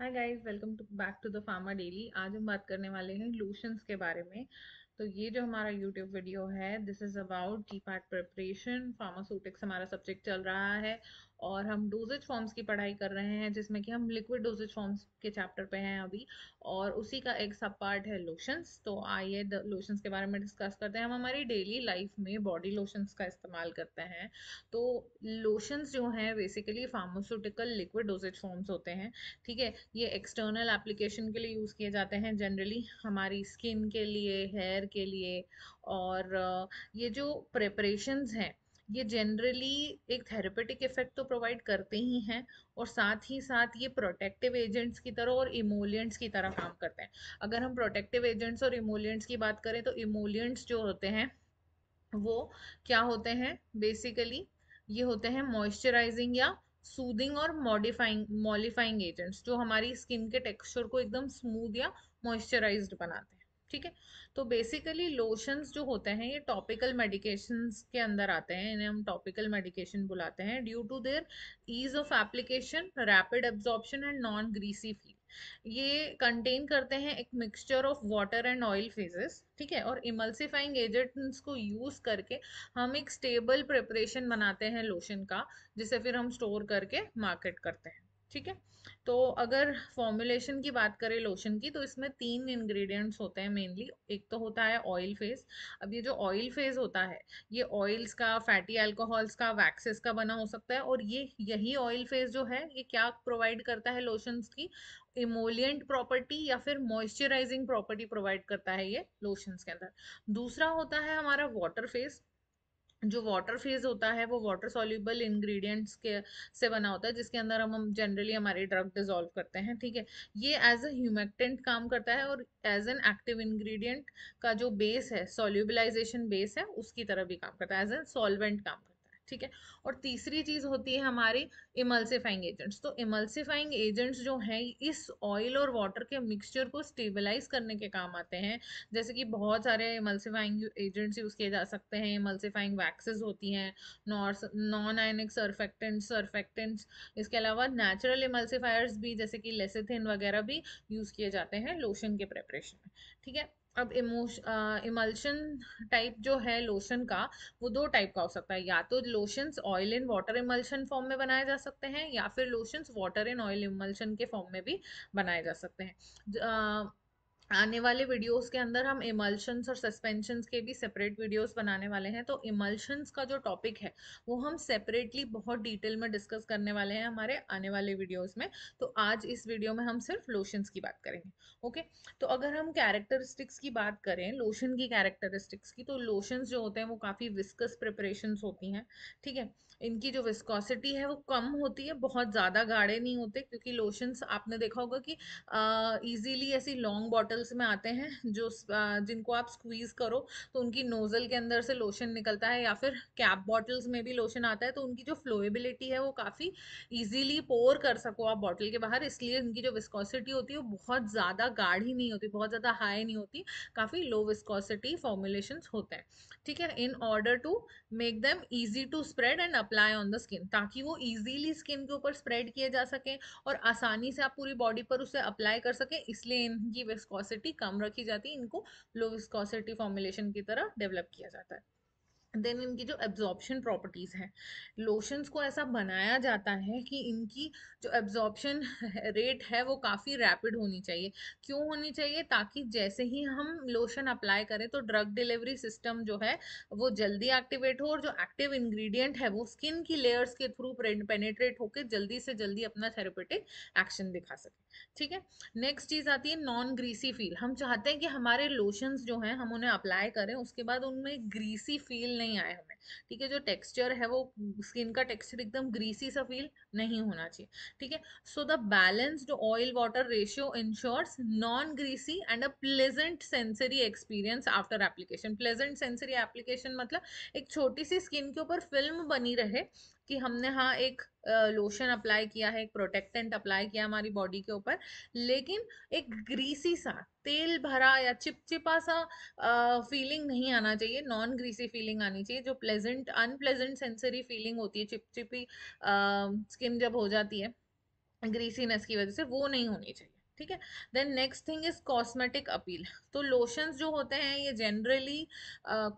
hi guys welcome to back to the pharma daily आज हम बात करने वाले हैं लूशंस के बारे में तो ये जो हमारा यूट्यूब वीडियो है this is about GPAT preparation pharmaceutics हमारा सब्जेक्ट चल रहा है और हम डोजेज फॉर्म्स की पढ़ाई कर रहे हैं जिसमें कि हम लिक्विड डोजेज फॉर्म्स के चैप्टर पे हैं अभी और उसी का एक सब पार्ट है लोशंस तो आइए लोशंस के बारे में डिस्कस करते हैं हम हमारी डेली लाइफ में बॉडी लोशंस का इस्तेमाल करते हैं तो लोशंस जो हैं basically pharmaceutical liquid dosage forms होते हैं ठीक है ये एक्सटर्नल एप्लीकेशन के लिए यूज़ किए जाते हैं जनरली हमारी स्किन के लिए हेयर के लिए और ये जो प्रेपरेशंस हैं ये जनरली एक थेरेपेटिक इफेक्ट तो प्रोवाइड करते ही हैं और साथ ही साथ ये प्रोटेक्टिव एजेंट्स की तरह और इमोलियंट्स की तरह काम करते हैं अगर हम प्रोटेक्टिव एजेंट्स और इमोलियंट्स की बात करें तो इमोलियंट्स जो होते हैं वो क्या होते हैं बेसिकली ये होते हैं मॉइस्चराइजिंग या सूदिंग और मॉडिफाइंग मॉलिफाइंग एजेंट्स जो हमारी स्किन के टेक्सचर को एकदम स्मूद या मॉइस्चराइज बनाते हैं ठीक है तो बेसिकली लोशंस जो होते हैं ये टॉपिकल मेडिकेशंस के अंदर आते हैं इन्हें हम टॉपिकल मेडिकेशन बुलाते हैं due to their ease of application rapid absorption and non greasy feel ये कंटेन करते हैं एक mixture of water and oil phases ठीक है और इमल्सिफाइंग एजेंट्स को यूज करके हम एक स्टेबल प्रिपरेशन बनाते हैं लोशन का जिसे फिर हम स्टोर करके मार्केट करते हैं ठीक है तो अगर फॉर्मुलेशन की बात करें लोशन की तो इसमें तीन इंग्रेडिएंट्स होते हैं मेनली एक तो होता है ऑयल फेस अब ये जो ऑयल फेस होता है ये ऑयल्स का फैटी एल्कोहल्स का वैक्सेस का बना हो सकता है और ये यही ऑयल फेस जो है ये क्या प्रोवाइड करता है लोशंस की इमोलियंट प्रॉपर्टी या फिर मॉइस्चराइजिंग प्रॉपर्टी प्रोवाइड करता है ये लोशंस के अंदर दूसरा होता है हमारा वाटर फेस जो वाटर फेज होता है वो वाटर सॉल्यूबल इंग्रेडिएंट्स के से बना होता है जिसके अंदर हम जनरली हमारे ड्रग डिजोल्व करते हैं ठीक है ये एज अ ह्यूमेक्टेंट काम करता है और एज एन एक्टिव इंग्रेडिएंट का जो बेस है सॉल्यूबलाइजेशन बेस है उसकी तरह भी काम करता है एज एन सॉल्वेंट काम ठीक है और तीसरी चीज़ होती है हमारी इमल्सिफाइंग एजेंट्स तो इमल्सिफाइंग एजेंट्स जो हैं इस ऑयल और वाटर के मिक्सचर को स्टेबलाइज करने के काम आते हैं जैसे कि बहुत सारे इमल्सिफाइंग एजेंट्स यूज़ किए जा सकते हैं इमल्सिफाइंग वैक्सेस होती हैं नॉन आयनिक सर्फेक्टेंट्स सर्फेक्टेंट्स इसके अलावा नेचुरल इमल्सिफायर्स भी जैसे कि लेसेथिन वगैरह भी यूज़ किए जाते हैं लोशन के प्रेपरेशन में ठीक है अब इमल्शन टाइप जो है लोशन का वो दो टाइप का हो सकता है या तो lotions oil in water emulsion form में बनाए जा सकते हैं या फिर lotions water in oil emulsion के फॉर्म में भी बनाए जा सकते हैं आने वाले वीडियोस के अंदर हम इमल्शंस और सस्पेंशंस के भी सेपरेट वीडियोस बनाने वाले हैं तो इमल्शंस का जो टॉपिक है वो हम सेपरेटली बहुत डिटेल में डिस्कस करने वाले हैं हमारे आने वाले वीडियोस में तो आज इस वीडियो में हम सिर्फ लोशंस की बात करेंगे ओके तो अगर हम कैरेक्टरिस्टिक्स की बात करें लोशन की कैरेक्टरिस्टिक्स की तो लोशंस जो होते हैं वो काफ़ी विस्कस प्रिपरेशन होती हैं ठीक है इनकी जो विस्कॉसिटी है वो कम होती है बहुत ज़्यादा गाढ़े नहीं होते क्योंकि लोशंस आपने देखा होगा कि ईजिली ऐसी लॉन्ग बॉटल बबल्स में आते हैं जो जिनको आप स्क्वीज़ करो तो उनकी नोज़ल के अंदर से लोशन निकलता है या फिर कैप बॉटल्स में भी लोशन आता है तो उनकी जो फ्लोएबिलिटी है वो काफ़ी ईजीली पोर कर सको आप बॉटल के बाहर इसलिए उनकी जो विस्कॉसिटी होती है वो बहुत ज़्यादा गाढ़ी नहीं होती बहुत ज़्यादा हाई नहीं होती काफ़ी लो विस्कॉसिटी फॉर्मुलेशन होते हैं ठीक है in order to make them easy to spread and apply on the skin ताकि वो ईजीली स्किन के ऊपर स्प्रेड किए जा सकें और आसानी से आप पूरी बॉडी पर उसे अप्लाई कर सकें इसलिए इनकी विस्कॉसिटी विस्कोसिटी कम रखी जाती है इनको लो विस्कोसिटी फॉर्मुलेशन की तरह डेवलप किया जाता है देन इनकी जो एब्जॉर्बशन प्रॉपर्टीज़ हैं लोशंस को ऐसा बनाया जाता है कि इनकी जो एब्जॉर्प्शन रेट है वो काफ़ी रैपिड होनी चाहिए क्यों होनी चाहिए ताकि जैसे ही हम लोशन अप्लाई करें तो ड्रग डिलीवरी सिस्टम जो है वो जल्दी एक्टिवेट हो और जो एक्टिव इंग्रेडिएंट है वो स्किन की लेयर्स के थ्रू पेनेट्रेट होकर जल्दी से जल्दी अपना थेरोपेटिक एक्शन दिखा सके ठीक है नेक्स्ट चीज़ आती है नॉन ग्रीसी फील हम चाहते हैं कि हमारे लोशंस जो हैं हम उन्हें अप्लाई करें उसके बाद उनमें ग्रीसी फील नहीं आए हमें ठीक है जो टेक्सचर है वो स्किन का टेक्सचर एकदम ग्रीसी सा फील नहीं होना चाहिए ठीक है so the balanced oil water ratio ensures non greasy and a pleasant sensory experience after application pleasant sensory application मतलब एक छोटी सी स्किन के ऊपर फिल्म बनी रहे कि हमने हाँ एक लोशन अप्लाई किया है एक प्रोटेक्टेंट अप्लाई किया हमारी बॉडी के ऊपर लेकिन एक ग्रीसी सा तेल भरा या चिपचिपा सा फीलिंग नहीं आना चाहिए नॉन ग्रीसी फीलिंग आनी चाहिए जो प्लेजेंट अनप्लेजेंट सेंसरी फीलिंग होती है चिपचिपी स्किन जब हो जाती है ग्रीसीनेस की वजह से वो नहीं होनी चाहिए ठीक है then next thing is cosmetic appeal तो लोशंस जो होते हैं ये जनरली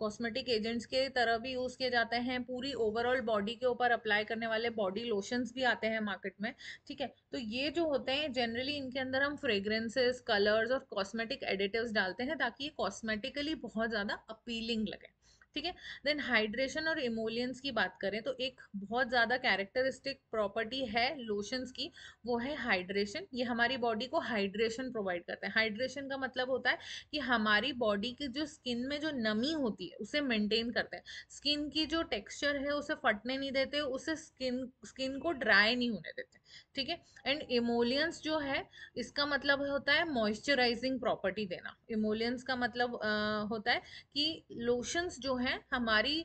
कॉस्मेटिक एजेंट्स के तरह भी यूज़ किए जाते हैं पूरी ओवरऑल बॉडी के ऊपर अप्लाई करने वाले बॉडी लोशंस भी आते हैं मार्केट में ठीक है तो ये जो होते हैं जनरली इनके अंदर हम फ्रेग्रेंसेस कलर्स और कॉस्मेटिक एडिटिव्स डालते हैं ताकि ये कॉस्मेटिकली बहुत ज़्यादा अपीलिंग लगे ठीक है देन हाइड्रेशन और इमोलियंस की बात करें तो एक बहुत ज़्यादा कैरेक्टरिस्टिक प्रॉपर्टी है लोशंस की वो है हाइड्रेशन ये हमारी बॉडी को हाइड्रेशन प्रोवाइड करते हैं हाइड्रेशन का मतलब होता है कि हमारी बॉडी की जो स्किन में जो नमी होती है उसे मेंटेन करते हैं स्किन की जो टेक्स्चर है उसे फटने नहीं देते उसे स्किन स्किन को ड्राई नहीं होने देते ठीक है एंड इमोलियंस जो है इसका मतलब होता है मॉइस्चराइजिंग प्रॉपर्टी देना इमोलियंस का मतलब आ, होता है कि लोशंस जो हैं हमारी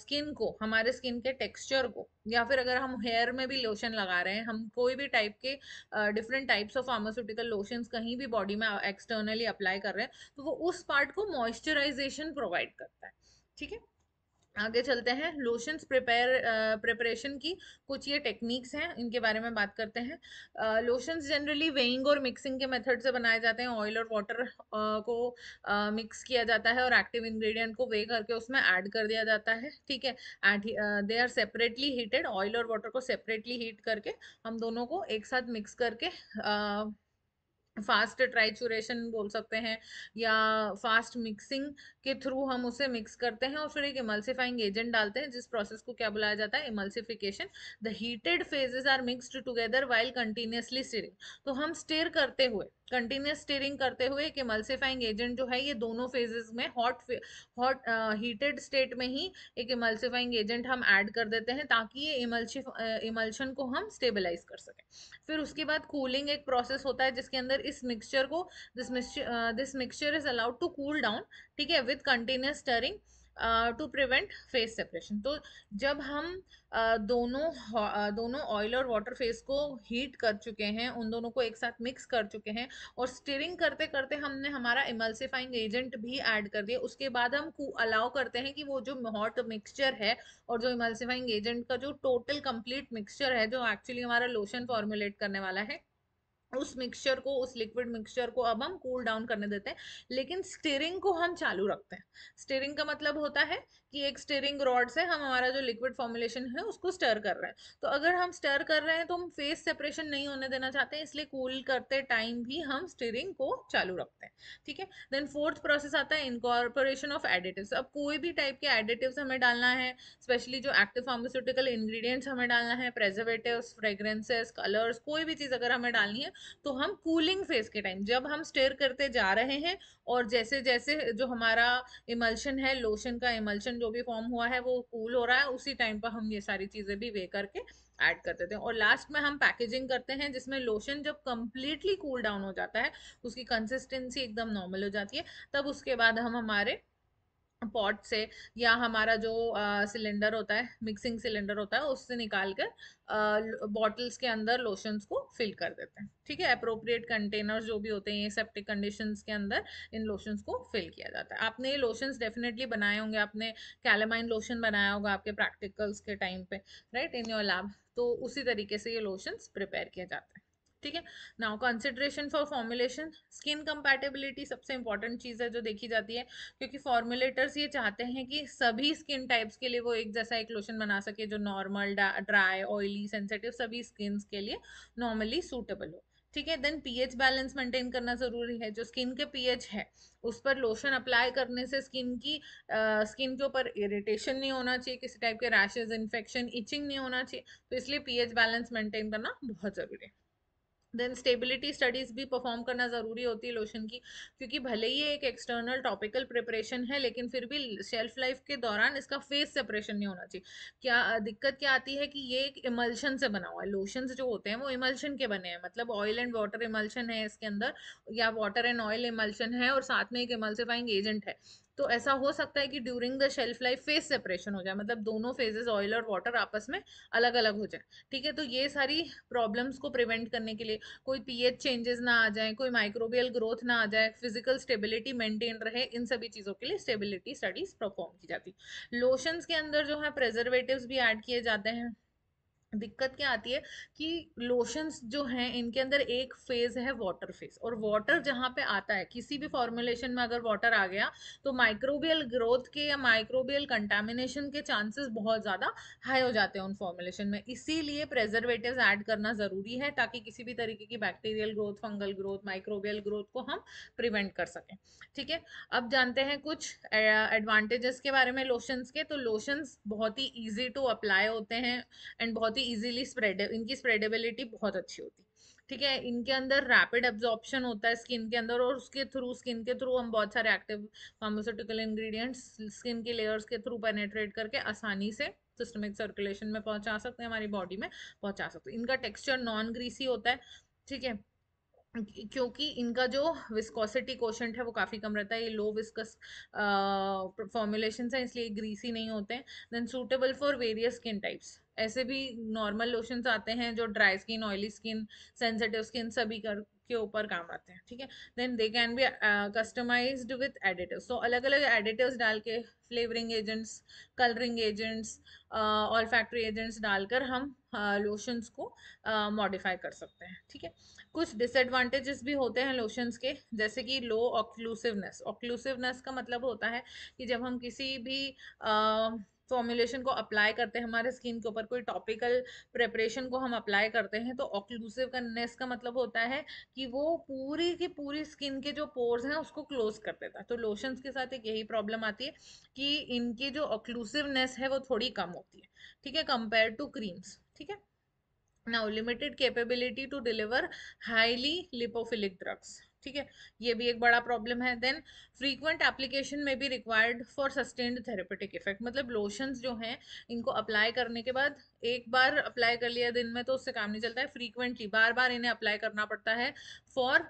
स्किन को हमारे स्किन के टेक्सचर को या फिर अगर हम हेयर में भी लोशन लगा रहे हैं हम कोई भी टाइप के different types of pharmaceutical lotions कहीं भी बॉडी में एक्सटर्नली अप्लाई कर रहे हैं तो वो उस पार्ट को मॉइस्चराइजेशन प्रोवाइड करता है ठीक है आगे चलते हैं लोशंस प्रिपेयर प्रिपरेशन की कुछ ये टेक्निक्स हैं इनके बारे में बात करते हैं लोशंस जनरली वेइंग और मिक्सिंग के मेथड से बनाए जाते हैं ऑयल और वाटर को मिक्स किया जाता है और एक्टिव इंग्रेडिएंट को वे करके उसमें ऐड कर दिया जाता है ठीक है and they are separately heated oil और वाटर को सेपरेटली हीट करके हम दोनों को एक साथ मिक्स करके uh, फास्ट ट्राइचुरेशन बोल सकते हैं या फास्ट मिक्सिंग के थ्रू हम उसे मिक्स करते हैं और फिर एक इमल्सिफाइंग एजेंट डालते हैं जिस प्रोसेस को क्या बुलाया जाता है emulsification the heated phases are mixed together while continuously stirring तो हम स्टेर करते हुए कंटिन्यूस स्टेरिंग करते हुए एक इमल्सिफाइंग एजेंट जो है ये दोनों फेजेस में हॉट हॉट हीटेड स्टेट में ही एक इमल्सिफाइंग एजेंट हम ऐड कर देते हैं ताकि ये इमल्सि इमल्शन को हम स्टेबलाइज कर सकें फिर उसके बाद कूलिंग एक प्रोसेस होता है जिसके अंदर इस मिक्सचर को this mixture this mixture is allowed to cool down ठीक है with continuous stirring to prevent phase separation तो जब हम uh, दोनों uh, दोनों ऑयल और वाटर फेस को हीट कर चुके हैं उन दोनों को एक साथ मिक्स कर चुके हैं और स्टीरिंग करते करते हमने हमारा इमल्सिफाइंग एजेंट भी ऐड कर दिया उसके बाद हम अलाउ करते हैं कि वो जो हॉट मिक्सचर है और जो इमल्सिफाइंग एजेंट का जो टोटल कंप्लीट मिक्सचर है जो एक्चुअली हमारा लोशन फॉर्मुलेट करने वाला है उस मिक्सचर को उस लिक्विड मिक्सचर को अब हम कूल डाउन करने देते हैं लेकिन स्टीयरिंग को हम चालू रखते हैं स्टीयरिंग का मतलब होता है कि एक स्टीयरिंग रॉड से हम हमारा जो लिक्विड फॉर्मुलेशन है उसको स्टर कर रहे हैं तो अगर हम स्टर कर रहे हैं तो हम फेस सेपरेशन नहीं होने देना चाहते इसलिए कूल करते टाइम भी हम स्टीयरिंग को चालू रखते हैं ठीक है देन फोर्थ प्रोसेस आता है इनकॉर्पोरेशन ऑफ एडिटिव्स अब कोई भी टाइप के एडिटिव्स हमें डालना है स्पेशली जो एक्टिव फार्मास्यूटिकल इन्ग्रीडियंट्स हमें डालना है प्रेजर्वेटिव फ्रेग्रेंसेस कलर्स कोई भी चीज़ अगर हमें डालनी है तो हम कूलिंग फेज के टाइम जब हम स्टेयर करते जा रहे हैं और जैसे जैसे जो हमारा इमल्शन है लोशन का इमल्शन जो भी फॉर्म हुआ है वो कूल हो रहा है उसी टाइम पर हम ये सारी चीज़ें भी वे करके ऐड कर देते हैं और लास्ट में हम पैकेजिंग करते हैं जिसमें लोशन जब कम्प्लीटली कूल डाउन हो जाता है उसकी कंसिस्टेंसी एकदम नॉर्मल हो जाती है तब उसके बाद हम हमारे पॉट से या हमारा जो सिलेंडर होता है मिक्सिंग सिलेंडर होता है उससे निकाल कर बॉटल्स के अंदर लोशंस को फिल कर देते हैं ठीक है अप्रोप्रिएट कंटेनर्स जो भी होते हैं ये सेप्टिक कंडीशंस के अंदर इन लोशंस को फिल किया जाता है आपने ये लोशंस डेफिनेटली बनाए होंगे आपने कैलेमाइन लोशन बनाया होगा आपके प्रैक्टिकल्स के टाइम पे राइट इन योर लैब तो उसी तरीके से ये लोशंस प्रिपेयर किए जाते हैं ठीक है now consideration for formulation skin compatibility सबसे इंपॉर्टेंट चीज़ है जो देखी जाती है क्योंकि फॉर्मुलेटर्स ये चाहते हैं कि सभी स्किन टाइप्स के लिए वो एक जैसा एक लोशन बना सके जो नॉर्मल ड्राई ऑयली सेंसेटिव सभी स्किन के लिए नॉर्मली सूटेबल हो ठीक है देन पीएच बैलेंस मेंटेन करना ज़रूरी है जो स्किन के पीएच है उस पर लोशन अप्लाई करने से स्किन की आ, स्किन के ऊपर इरिटेशन नहीं होना चाहिए किसी टाइप के रैशेज इन्फेक्शन इचिंग नहीं होना चाहिए तो इसलिए पीएच बैलेंस मेंटेन करना बहुत ज़रूरी है देन स्टेबिलिटी स्टडीज़ भी परफॉर्म करना ज़रूरी होती है लोशन की क्योंकि भले ही एक एक्सटर्नल टॉपिकल प्रिपरेशन है लेकिन फिर भी शेल्फ लाइफ के दौरान इसका फेस सेपरेशन नहीं होना चाहिए क्या दिक्कत क्या आती है कि ये एक इमल्शन से बना हुआ है लोशंस जो होते हैं वो इमल्शन के बने हैं मतलब ऑयल एंड वाटर इमल्शन है इसके अंदर या वाटर एंड ऑयल इमल्शन है और साथ में एक इमल्सिफाइंग एजेंट है तो ऐसा हो सकता है कि during the shelf life phase separation हो जाए मतलब दोनों फेजेस ऑयल और वाटर आपस में अलग अलग हो जाए ठीक है तो ये सारी प्रॉब्लम्स को प्रिवेंट करने के लिए कोई पीएच चेंजेस ना आ जाए कोई माइक्रोबियल ग्रोथ ना आ जाए फिजिकल स्टेबिलिटी मेंटेन रहे इन सभी चीज़ों के लिए स्टेबिलिटी स्टडीज परफॉर्म की जाती लोशंस के अंदर जो है प्रेजर्वेटिव भी ऐड किए जाते हैं दिक्कत क्या आती है कि लोशंस जो हैं इनके अंदर एक फेज़ है वाटर फेज़ और वाटर जहाँ पे आता है किसी भी फॉर्मुलेशन में अगर वाटर आ गया तो माइक्रोबियल ग्रोथ के या माइक्रोबियल कंटामिनेशन के चांसेस बहुत ज़्यादा हाई हो जाते हैं उन फॉर्मुलेशन में इसीलिए प्रेजर्वेटिव ऐड करना ज़रूरी है ताकि किसी भी तरीके की bacterial growth fungal growth microbial growth को हम प्रिवेंट कर सकें ठीक है अब जानते हैं कुछ एडवांटेजेस के बारे में लोशंस के तो लोशंस बहुत ही ईजी टू अप्लाई होते हैं एंड बहुत बहुत ही इजीली स्प्रेड इनकी स्प्रेडेबिलिटी बहुत अच्छी होती ठीक है इनके अंदर रैपिड एब्जॉर्प्शन होता है स्किन के अंदर और उसके थ्रू स्किन के थ्रू हम बहुत सारे एक्टिव फार्मास्यूटिकल इंग्रेडिएंट्स स्किन के लेयर्स के थ्रू पेनेट्रेट करके आसानी से सिस्टमिक सर्कुलेशन में पहुंचा सकते हैं हमारी बॉडी में पहुंचा सकते हैं इनका टेक्सचर नॉन ग्रीसी होता है ठीक है क्योंकि इनका जो विस्कोसिटी कोशेंट है वो काफ़ी कम रहता है ये लो विस्कस फॉर्मुलेशन है इसलिए ग्रीसी नहीं होते हैं then suitable for various skin types ऐसे भी नॉर्मल लोशंस आते हैं जो dry skin oily skin sensitive skin सभी कर के ऊपर काम आते हैं ठीक है then they can be customized with additive so अलग अलग एडिटिव डाल के flavouring agents colouring agents olfactory agents डालकर हम लोशंस uh, को मॉडिफाई uh, कर सकते हैं ठीक है कुछ डिसएडवांटेजेस भी होते हैं लोशंस के जैसे कि लो ऑक्लूसिवनेस ऑक्लूसिवनेस का मतलब होता है कि जब हम किसी भी uh, फॉर्मुलेशन को अप्लाई करते हैं हमारे स्किन के ऊपर कोई टॉपिकल प्रेपरेशन को हम अप्लाई करते हैं तो ऑक्लूसिवनेस का मतलब होता है कि वो पूरी की पूरी स्किन के जो पोर्स हैं उसको क्लोज कर देता है तो लोशंस के साथ एक यही प्रॉब्लम आती है कि इनकी जो ऑक्लूसिवनेस है वो थोड़ी कम होती है ठीक है कंपेयर टू क्रीम्स ठीक है now limited capability to deliver highly lipophilic drugs ठीक है ये भी एक बड़ा प्रॉब्लम है देन फ्रीक्वेंट एप्लीकेशन में भी required for sustained therapeutic effect मतलब लोशंस जो हैं इनको अप्लाई करने के बाद एक बार अप्लाई कर लिया दिन में तो उससे काम नहीं चलता है फ्रीक्वेंटली बार बार इन्हें अप्लाई करना पड़ता है फॉर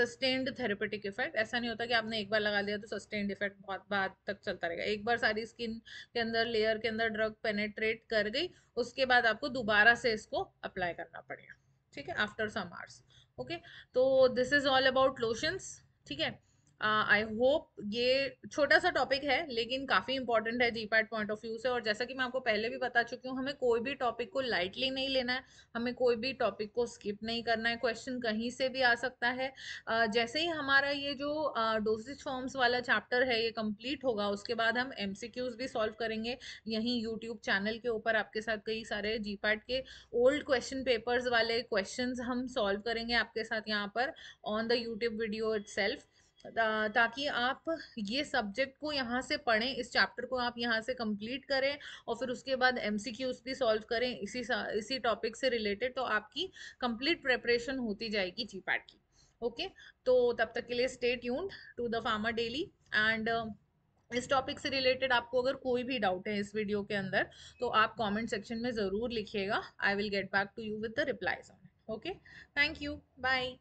सस्टेन्ड थेरेपेटिक इफेक्ट ऐसा नहीं होता कि आपने एक बार लगा लिया तो सस्टेन्ड इफेक्ट बहुत बाद तक चलता रहेगा एक बार सारी स्किन के अंदर लेयर के अंदर ड्रग पेनेट्रेट कर गई उसके बाद आपको दोबारा से इसको अप्लाई करना पड़ेगा ठीक है आफ्टर सम आवर्स ओके तो this is all about lotions ठीक है आई uh, होप ये छोटा सा टॉपिक है लेकिन काफ़ी इंपॉर्टेंट है GPAT PAT point of view से और जैसा कि मैं आपको पहले भी बता चुकी हूँ हमें कोई भी टॉपिक को लाइटली नहीं लेना है हमें कोई भी टॉपिक को स्किप नहीं करना है क्वेश्चन कहीं से भी आ सकता है uh, जैसे ही हमारा ये जो uh, फॉर्म्स वाला चैप्टर है ये कंप्लीट होगा उसके बाद हम एम भी सॉल्व करेंगे यहीं यूट्यूब चैनल के ऊपर आपके साथ कई सारे जी के ओल्ड क्वेश्चन पेपर्स वाले क्वेश्चन हम सॉल्व करेंगे आपके साथ यहाँ पर on the YouTube video it ताकि आप ये सब्जेक्ट को यहाँ से पढ़ें इस चैप्टर को आप यहाँ से कंप्लीट करें और फिर उसके बाद एम भी सॉल्व करें इसी इसी टॉपिक से रिलेटेड तो आपकी कंप्लीट प्रेपरेशन होती जाएगी जी पैट की ओके तो तब तक के लिए stay tuned to the pharma daily and इस टॉपिक से रिलेटेड आपको अगर कोई भी डाउट है इस वीडियो के अंदर तो आप कमेंट सेक्शन में ज़रूर लिखिएगा I will get back to you with the replies on okay thank you bye